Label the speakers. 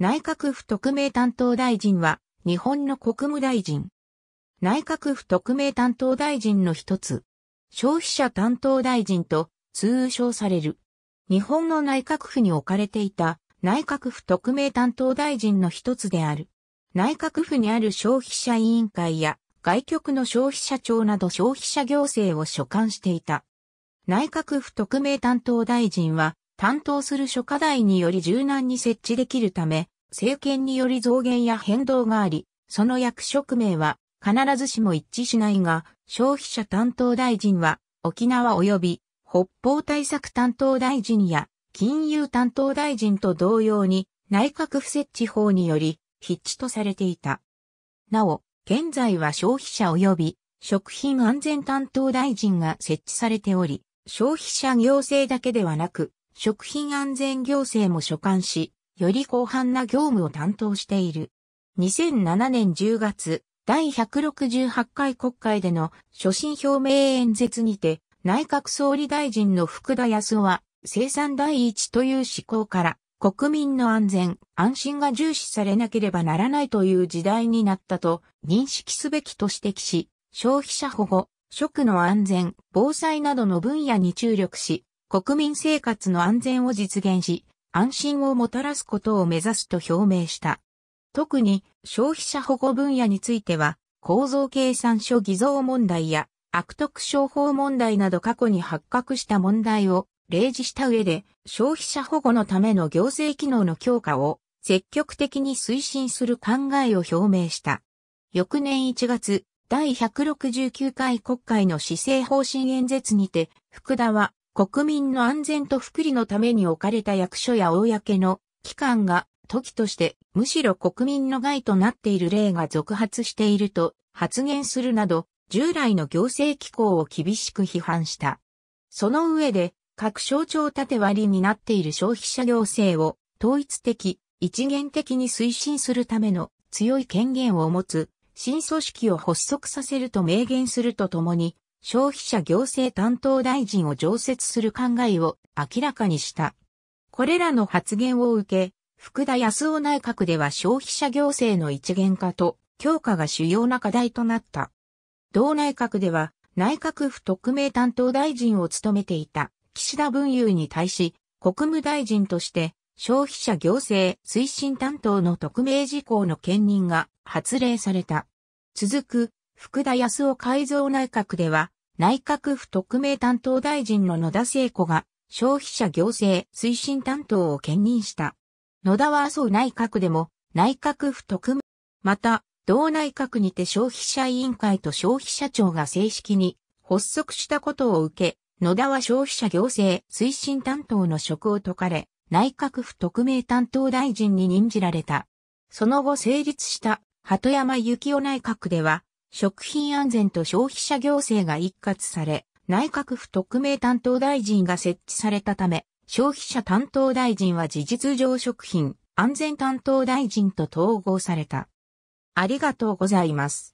Speaker 1: 内閣府特命担当大臣は、日本の国務大臣。内閣府特命担当大臣の一つ。消費者担当大臣と通称される。日本の内閣府に置かれていた内閣府特命担当大臣の一つである。内閣府にある消費者委員会や外局の消費者庁など消費者行政を所管していた。内閣府特命担当大臣は担当する諸課題により柔軟に設置できるため、政権により増減や変動があり、その役職名は必ずしも一致しないが、消費者担当大臣は沖縄及び北方対策担当大臣や金融担当大臣と同様に内閣府設置法により筆致とされていた。なお、現在は消費者及び食品安全担当大臣が設置されており、消費者行政だけではなく、食品安全行政も所管し、より広範な業務を担当している。2007年10月、第168回国会での所信表明演説にて、内閣総理大臣の福田康夫は、生産第一という思考から、国民の安全、安心が重視されなければならないという時代になったと認識すべきと指摘し、消費者保護、食の安全、防災などの分野に注力し、国民生活の安全を実現し、安心をもたらすことを目指すと表明した。特に消費者保護分野については、構造計算書偽造問題や悪徳商法問題など過去に発覚した問題を例示した上で、消費者保護のための行政機能の強化を積極的に推進する考えを表明した。翌年1月、第169回国会の施政方針演説にて、福田は国民の安全と福利のために置かれた役所や公の機関が時としてむしろ国民の害となっている例が続発していると発言するなど従来の行政機構を厳しく批判した。その上で各省庁縦割りになっている消費者行政を統一的、一元的に推進するための強い権限を持つ新組織を発足させると明言するとともに消費者行政担当大臣を常設する考えを明らかにした。これらの発言を受け、福田康夫内閣では消費者行政の一元化と強化が主要な課題となった。同内閣では内閣府特命担当大臣を務めていた岸田文雄に対し国務大臣として消費者行政推進担当の特命事項の兼任が発令された。続く福田康夫改造内閣では内閣府特命担当大臣の野田聖子が消費者行政推進担当を兼任した。野田は麻生内閣でも内閣府特命、また同内閣にて消費者委員会と消費者庁が正式に発足したことを受け、野田は消費者行政推進担当の職を解かれ、内閣府特命担当大臣に任じられた。その後成立した鳩山幸夫内閣では、食品安全と消費者行政が一括され、内閣府特命担当大臣が設置されたため、消費者担当大臣は事実上食品安全担当大臣と統合された。ありがとうございます。